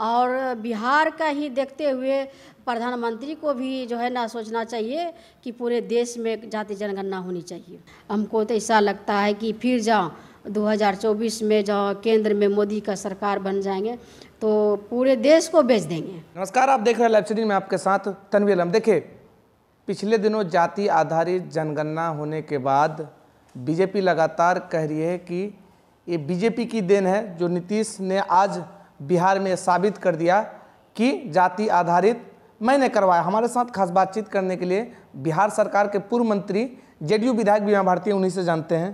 और बिहार का ही देखते हुए प्रधानमंत्री को भी जो है ना सोचना चाहिए कि पूरे देश में जाति जनगणना होनी चाहिए हमको तो ऐसा लगता है कि फिर जाओ 2024 में जो केंद्र में मोदी का सरकार बन जाएंगे तो पूरे देश को बेच देंगे नमस्कार आप देख रहे हैं लाइव में आपके साथ तनवीर अलम देखिए पिछले दिनों जाति आधारित जनगणना होने के बाद बीजेपी लगातार कह रही है कि ये बीजेपी की देन है जो नीतीश ने आज बिहार में साबित कर दिया कि जाति आधारित मैंने करवाया हमारे साथ खास बातचीत करने के लिए बिहार सरकार के पूर्व मंत्री जेडीयू विधायक बीमा भारती उन्हीं से जानते हैं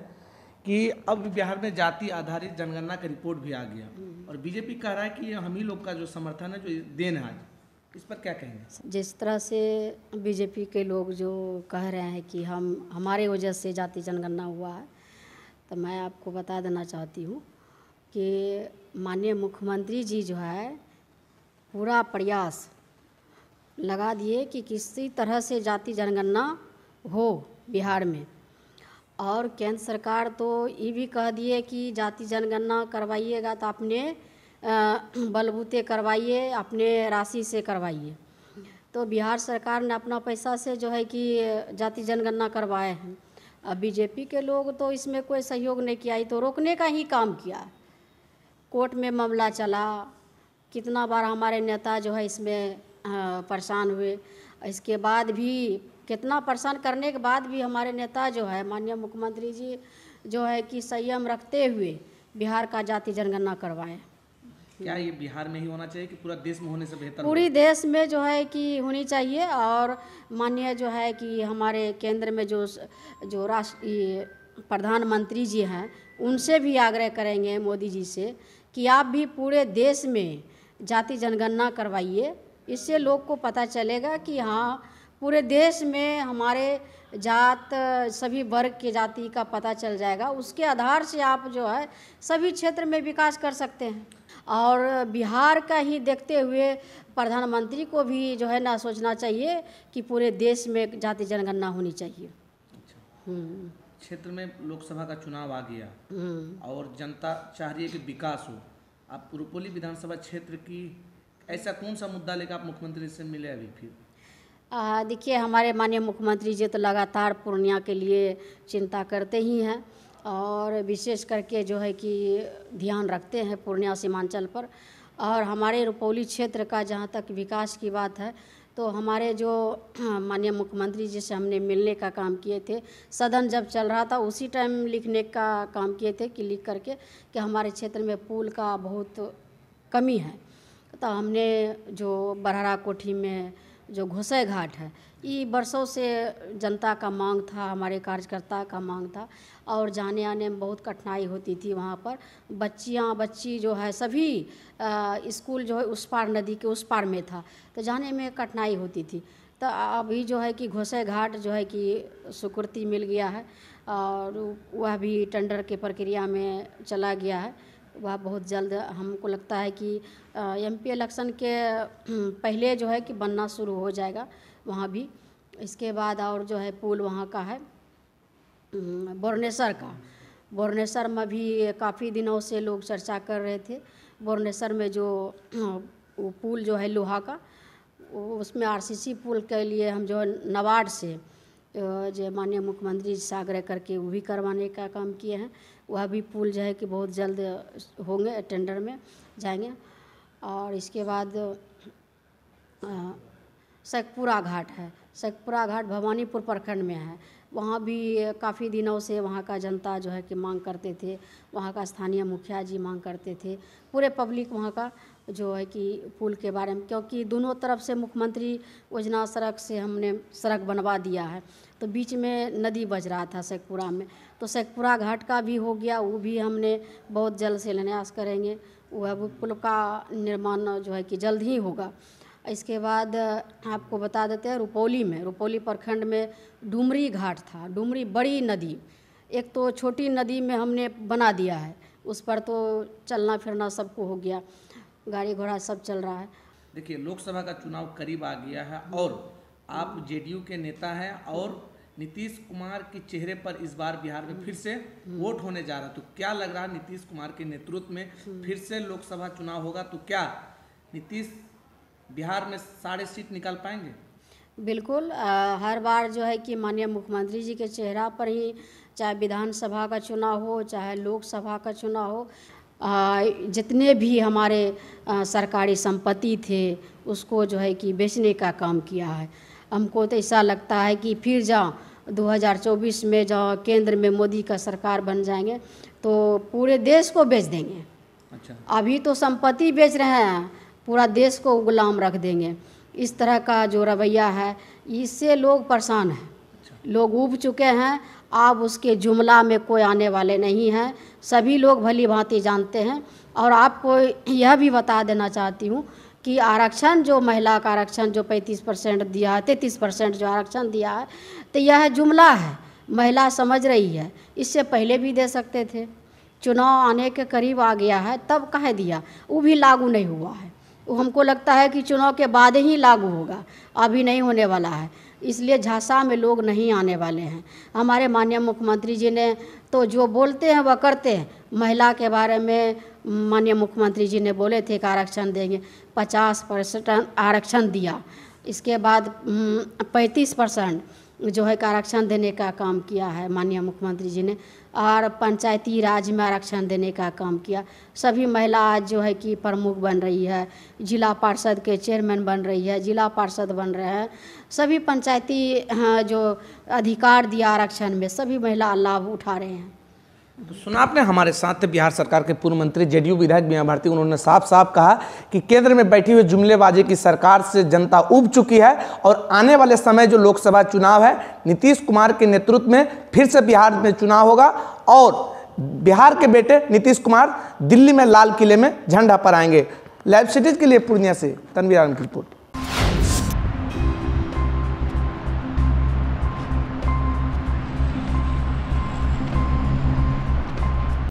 कि अब बिहार में जाति आधारित जनगणना का रिपोर्ट भी आ गया और बीजेपी कह रहा है कि हम ही लोग का जो समर्थन है जो देन है इस पर क्या कहेंगे जिस तरह से बीजेपी के लोग जो कह रहे हैं कि हम हमारे वजह से जाति जनगणना हुआ है तो मैं आपको बता देना चाहती हूँ कि माननीय मुख्यमंत्री जी जो है पूरा प्रयास लगा दिए कि किसी तरह से जाति जनगणना हो बिहार में और केंद्र सरकार तो ये भी कह दिए कि जाति जनगणना करवाइएगा तो अपने बलबूते करवाइए अपने राशि से करवाइए तो बिहार सरकार ने अपना पैसा से जो है कि जाति जनगणना करवाए हैं अब बीजेपी के लोग तो इसमें कोई सहयोग नहीं किया तो रोकने का ही काम किया है कोर्ट में मामला चला कितना बार हमारे नेता जो है इसमें परेशान हुए इसके बाद भी कितना परेशान करने के बाद भी हमारे नेता जो है माननीय मुख्यमंत्री जी जो है कि संयम रखते हुए बिहार का जाति जनगणना करवाए क्या ये बिहार में ही होना चाहिए कि पूरा देश में होने से बेहतर पूरी देश में जो है कि होनी चाहिए और माननीय जो है कि हमारे केंद्र में जो जो राष्ट्र प्रधानमंत्री जी हैं उनसे भी आग्रह करेंगे मोदी जी से कि आप भी पूरे देश में जाति जनगणना करवाइए इससे लोग को पता चलेगा कि हाँ पूरे देश में हमारे जात सभी वर्ग के जाति का पता चल जाएगा उसके आधार से आप जो है सभी क्षेत्र में विकास कर सकते हैं और बिहार का ही देखते हुए प्रधानमंत्री को भी जो है ना सोचना चाहिए कि पूरे देश में जाति जनगणना होनी चाहिए अच्छा। हम्म। क्षेत्र में लोकसभा का चुनाव आ गया हम्म। और जनता चाह रही है कि विकास हो आप रुपोली विधानसभा क्षेत्र की ऐसा कौन सा मुद्दा लेकर आप मुख्यमंत्री से मिले अभी फिर देखिए हमारे माननीय मुख्यमंत्री जी तो लगातार पूर्णिया के लिए चिंता करते ही हैं और विशेष करके जो है कि ध्यान रखते हैं पूर्णिया सीमांचल पर और हमारे रुपौली क्षेत्र का जहाँ तक विकास की बात है तो हमारे जो हाँ, माननीय मुख्यमंत्री जी से हमने मिलने का काम किए थे सदन जब चल रहा था उसी टाइम लिखने का काम किए थे कि लिख करके कि हमारे क्षेत्र में पुल का बहुत कमी है तो हमने जो बरहरा कोठी में जो घुसे घाट है ये बरसों से जनता का मांग था हमारे कार्यकर्ता का मांग था और जाने आने में बहुत कठिनाई होती थी वहाँ पर बच्चियाँ बच्ची जो है सभी स्कूल जो है उस पार नदी के उस पार में था तो जाने में कठिनाई होती थी तो अभी जो है कि घोसे घाट जो है कि स्वीकृति मिल गया है और वह भी टेंडर के प्रक्रिया में चला गया है वह बहुत जल्द हमको लगता है कि एम पी इलेक्शन के हम्म, पहले जो है कि बनना शुरू हो जाएगा वहाँ भी इसके बाद और जो है पुल वहाँ का है बोरनेसर हम्म, का बोरनेसर में भी काफ़ी दिनों से लोग चर्चा कर रहे थे बोरनेसर में जो हम्म, पुल जो है लोहा का उसमें आरसीसी पुल के लिए हम जो है नवाड से जो माननीय मुख्यमंत्री जी से आग्रह करके वो भी करवाने का काम किए हैं वह भी पुल जो है कि बहुत जल्द होंगे टेंडर में जाएंगे और इसके बाद शेखपुरा घाट है शेखपुरा घाट भवानीपुर प्रखंड में है वहाँ भी काफ़ी दिनों से वहाँ का जनता जो है कि मांग करते थे वहाँ का स्थानीय मुखिया जी मांग करते थे पूरे पब्लिक वहाँ का जो है कि पुल के बारे में क्योंकि दोनों तरफ से मुख्यमंत्री योजना सड़क से हमने सड़क बनवा दिया है तो बीच में नदी बज रहा था शेखपुरा में तो शेखपुरा घाट का भी हो गया वो भी हमने बहुत जल्द शिलान्यास करेंगे वह अब पुल का निर्माण जो है कि जल्द ही होगा इसके बाद आपको बता देते हैं रुपौली में रुपौली प्रखंड में डुमरी घाट था डुमरी बड़ी नदी एक तो छोटी नदी में हमने बना दिया है उस पर तो चलना फिरना सबको हो गया गाड़ी घोड़ा सब चल रहा है देखिए लोकसभा का चुनाव करीब आ गया है और आप जेडीयू के नेता हैं और नीतीश कुमार के चेहरे पर इस बार बिहार में फिर से वोट होने जा रहा तो क्या लग रहा है नीतीश कुमार के नेतृत्व में फिर से लोकसभा चुनाव होगा तो क्या नीतीश बिहार में साढ़े सीट निकाल पाएंगे बिल्कुल आ, हर बार जो है कि माननीय मुख्यमंत्री जी के चेहरा पर ही चाहे विधानसभा का चुनाव हो चाहे लोकसभा का चुनाव हो आ, जितने भी हमारे आ, सरकारी संपत्ति थे उसको जो है कि बेचने का काम किया है हमको तो ऐसा लगता है कि फिर जाओ 2024 में जाओ केंद्र में मोदी का सरकार बन जाएंगे तो पूरे देश को बेच देंगे अच्छा अभी तो संपत्ति बेच रहे हैं पूरा देश को गुलाम रख देंगे इस तरह का जो रवैया है इससे लोग परेशान हैं अच्छा। लोग उब चुके हैं आप उसके जुमला में कोई आने वाले नहीं हैं सभी लोग भली भांति जानते हैं और आपको यह भी बता देना चाहती हूँ कि आरक्षण जो महिला का आरक्षण जो 35 परसेंट दिया है तैंतीस परसेंट जो आरक्षण दिया है तो यह जुमला है महिला समझ रही है इससे पहले भी दे सकते थे चुनाव आने के करीब आ गया है तब कह दिया वो भी लागू नहीं हुआ है वो हमको लगता है कि चुनाव के बाद ही लागू होगा अभी नहीं होने वाला है इसलिए झांसा में लोग नहीं आने वाले हैं हमारे माननीय मुख्यमंत्री जी ने तो जो बोलते हैं वह करते हैं महिला के बारे में माननीय मुख्यमंत्री जी ने बोले थे कि आरक्षण देंगे पचास परसेंट आरक्षण दिया इसके बाद हम्म, पैंतीस परसेंट जो है आरक्षण देने का काम किया है माननीय मुख्यमंत्री जी ने और पंचायती राज में आरक्षण देने का काम किया सभी महिला आज जो है कि प्रमुख बन रही है जिला पार्षद के चेयरमैन बन रही है जिला पार्षद बन रहे हैं सभी पंचायती हाँ, जो अधिकार दिया आरक्षण में सभी महिला लाभ उठा रहे हैं तो सुना आपने हमारे साथ थे बिहार सरकार के पूर्व मंत्री जेडीयू विधायक बीमा भारती उन्होंने साफ साफ कहा कि केंद्र में बैठी हुई जुमलेबाजी की सरकार से जनता उब चुकी है और आने वाले समय जो लोकसभा चुनाव है नीतीश कुमार के नेतृत्व में फिर से बिहार में चुनाव होगा और बिहार के बेटे नीतीश कुमार दिल्ली में लाल किले में झंडा पर आएंगे लाइव सिटीज के लिए पूर्णिया से तनवीर आनंद की रिपोर्ट